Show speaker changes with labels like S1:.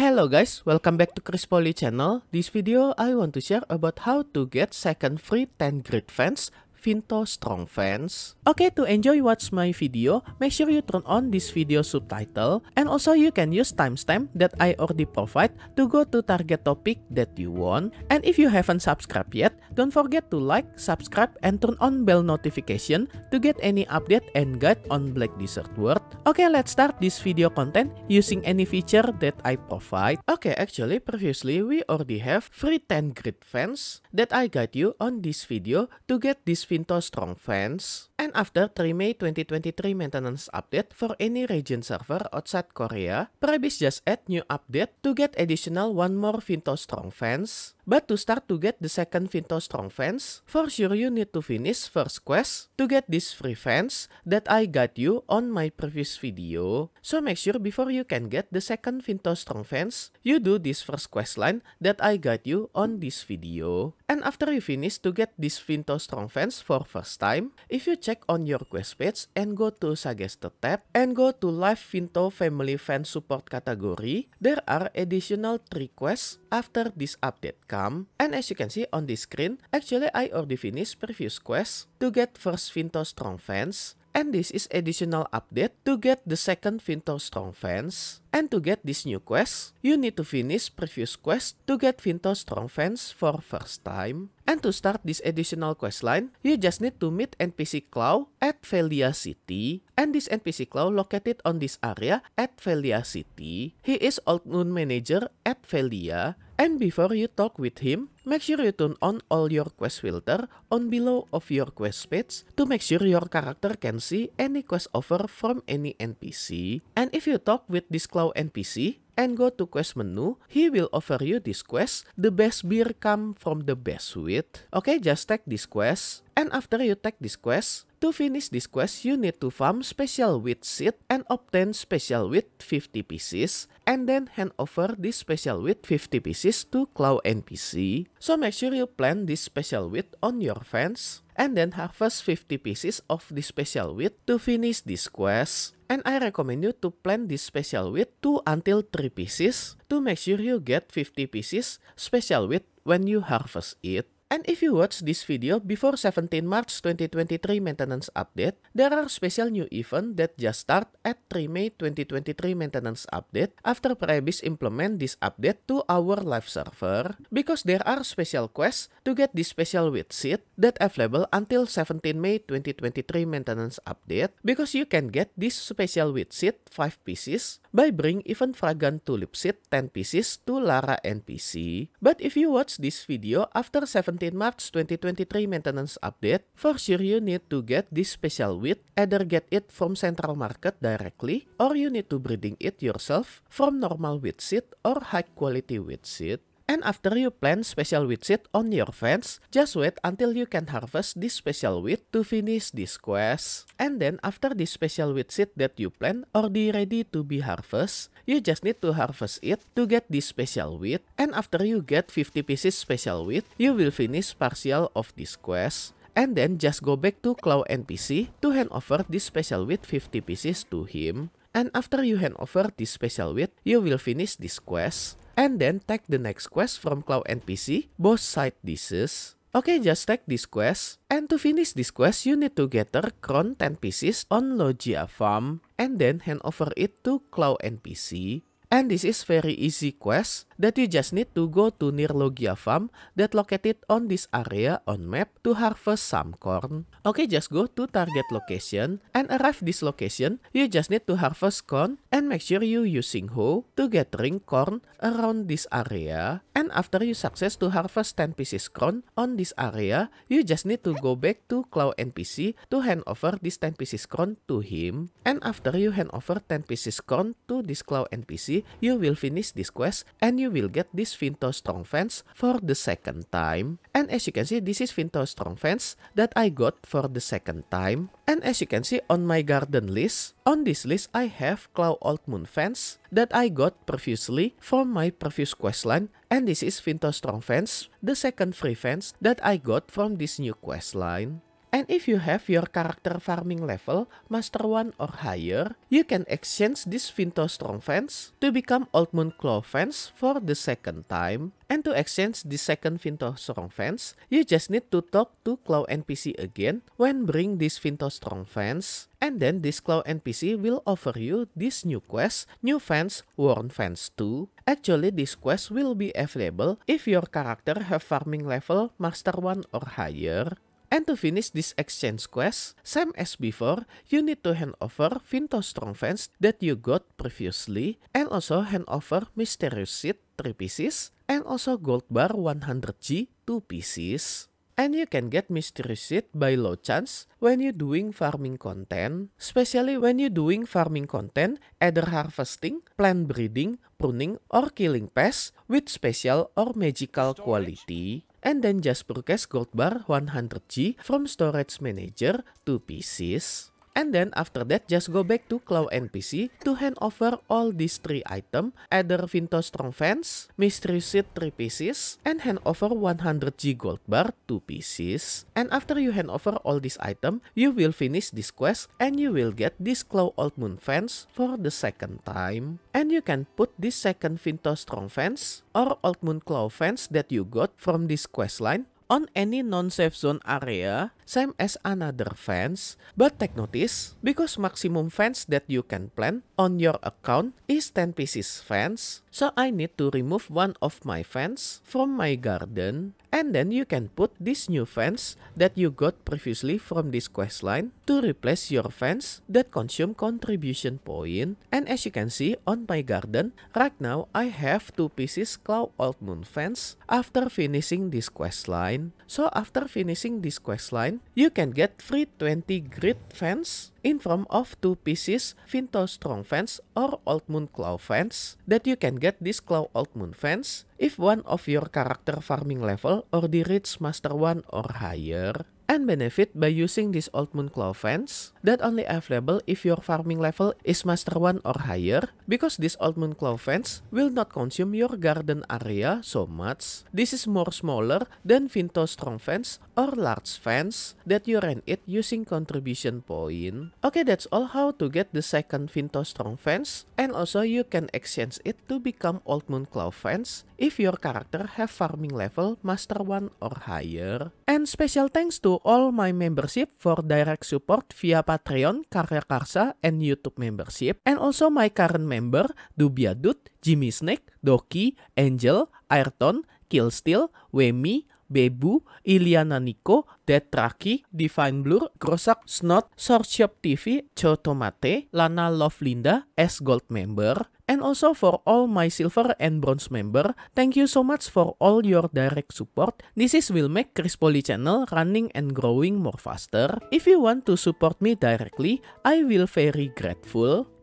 S1: Hello guys, welcome back to Chris Poly channel. This video I want to share about how to get second free 10 grid fans Finto Strong Fans. Okay, to enjoy watch my video, make sure you turn on this video subtitle and also you can use timestamp that I already provide to go to target topic that you want. And if you haven't subscribed yet, don't forget to like, subscribe, and turn on bell notification to get any update and guide on Black Desert World. Okay, let's start this video content using any feature that I provide. Okay, actually, previously we already have free 10 grid fans that I guide you on this video to get this Vinto Strong Fans, and after 3 May 2023 maintenance update for any region server outside Korea, Prebis just add new update to get additional one more Vinto Strong Fans, But to start to get the second Vinto Strong Fans, for sure you need to finish first quest to get this free fans that I got you on my previous video. So make sure before you can get the second Vinto Strong Fans, you do this first quest line that I got you on this video. And after you finish to get this Vinto Strong Fans for first time, if you check on your quest page and go to suggested tab and go to live Vinto Family Fan Support category, there are additional 3 quests after this update come. And as you can see on this screen, actually I already finished previous quest to get first Vinto Strong Fence. And this is additional update to get the second Vinto Strong Fence. And to get this new quest, you need to finish previous quest to get Vinto Strong Fans for first time. And to start this additional quest line, you just need to meet NPC Clow at Velia City. And this NPC Clow located on this area at Velia City. He is Old Moon Manager at Velia. And before you talk with him, make sure you turn on all your quest filter on below of your quest page to make sure your character can see any quest offer from any NPC. And if you talk with this Clow Cloud NPC and go to quest menu, he will offer you this quest, the best beer come from the best wheat. Okay, just take this quest. And after you take this quest, to finish this quest, you need to farm special wheat seed and obtain special wheat 50 pieces and then hand over this special wheat 50 pieces to Cloud NPC. So make sure you plant this special wheat on your fence and then harvest 50 pieces of this special wheat to finish this quest. And I recommend you to plan this special width 2 until 3 pieces to make sure you get 50 pieces special width when you harvest it. And if you watch this video before 17 March 2023 maintenance update, there are special new event that just start at 3 May 2023 maintenance update after Prebis implement this update to our live server because there are special quests to get this special with seat that available until 17 May 2023 maintenance update because you can get this special with seat 5 pieces by bring even fragrant tulip seed 10 pieces to Lara NPC. But if you watch this video after 17 March 2023 maintenance update, for sure you need to get this special wheat, either get it from central market directly or you need to breeding it yourself from normal wheat seed or high quality wheat seed. And after you plant special wheat seed on your fence, just wait until you can harvest this special wheat to finish this quest. And then after this special wheat seed that you plant already ready to be harvested, you just need to harvest it to get this special wheat. And after you get 50 pieces special wheat, you will finish partial of this quest and then just go back to Claw NPC to hand over this special with 50 pieces to him. And after you hand over this special with, you will finish this quest and then take the next quest from Cloud NPC, both side dishes. Okay, just take this quest. And to finish this quest, you need to gather crown 10 pieces on Logia Farm and then hand over it to Cloud NPC. And this is very easy quest that you just need to go to near Logia farm that located on this area on map to harvest some corn. Okay, just go to target location and arrive this location, you just need to harvest corn and make sure you using hoe to gathering corn around this area. And after you success to harvest 10 pieces corn on this area, you just need to go back to cloud NPC to hand over this 10 pieces corn to him. And after you hand over 10 pieces corn to this cloud NPC, you will finish this quest and you will get this Vinto Strong Fence for the second time. And as you can see, this is Vinto Strong Fence that I got for the second time. And as you can see on my garden list, on this list I have Cloud Old Moon Fence that I got previously from my previous questline and this is Vinto Strong Fence, the second free fence that I got from this new questline. And if you have your character farming level Master 1 or higher, you can exchange this Vinto Strong Fence to become Old Moon Claw Fence for the second time. And to exchange the second Vinto Strong Fence, you just need to talk to Claw NPC again when bring this Vinto Strong Fence. And then this Claw NPC will offer you this new quest, New Fence, Worn Fence 2. Actually, this quest will be available if your character have farming level Master 1 or higher. And to finish this exchange quest, same as before, you need to hand over Vinto Strong Fence that you got previously and also hand over Mysterious Seed 3 pieces and also Gold Bar 100G 2 pieces. And you can get Mysterious Seed by low chance when you're doing farming content, especially when you're doing farming content either harvesting, plant breeding, pruning, or killing pests with special or magical quality. and then just purchase gold bar 100G from storage manager to PCs. And then after that, just go back to Cloud NPC to hand over all these three items, either Vinto Strong Fence, Mystery Seed 3 pieces, and hand over 100G Gold Bar 2 pieces. And after you hand over all these items, you will finish this quest and you will get this Cloud Old Moon Fence for the second time. And you can put this second Vinto Strong Fence or Old Moon Fence that you got from this quest line on any non-safe zone area, same as another fence, but take notice, because maximum fence that you can plant on your account is 10 pieces fence, so I need to remove one of my fence from my garden And then you can put these new fans that you got previously from this quest line to replace your fans that consume contribution point. And as you can see on my garden, right now I have two pieces Cloud Old Moon fans after finishing this quest line. So after finishing this quest line, you can get free 20 grid fans in form of two pieces Vinto strong fence or Old Moon claw fence that you can get this claw Old Moon fence if one of your character farming level or the Rich Master 1 or higher and benefit by using this Old Moon Claw Fence that only available if your farming level is Master 1 or higher because this Old Moon Claw Fence will not consume your garden area so much. This is more smaller than Vinto Strong Fence or Large Fence that you rent it using contribution point. Okay, that's all how to get the second Vinto Strong Fence and also you can exchange it to become Old Moon Claw Fence if your character have farming level Master 1 or higher. And special thanks to all my membership for direct support via Patreon, Karya Karsa, and YouTube membership, and also my current member, Dubia Dut, Jimmy Snake, Doki, Angel, Ayrton, Killsteel, Wemi, Bebu, Iliana Niko, Detraki, Divine Blur, Grosak Snot, Shop TV, Chotomate, Lana Love Linda, S Gold member, and also for all my silver and bronze member. Thank you so much for all your direct support. This is will make Chris Poly channel running and growing more faster. If you want to support me directly, I will very grateful.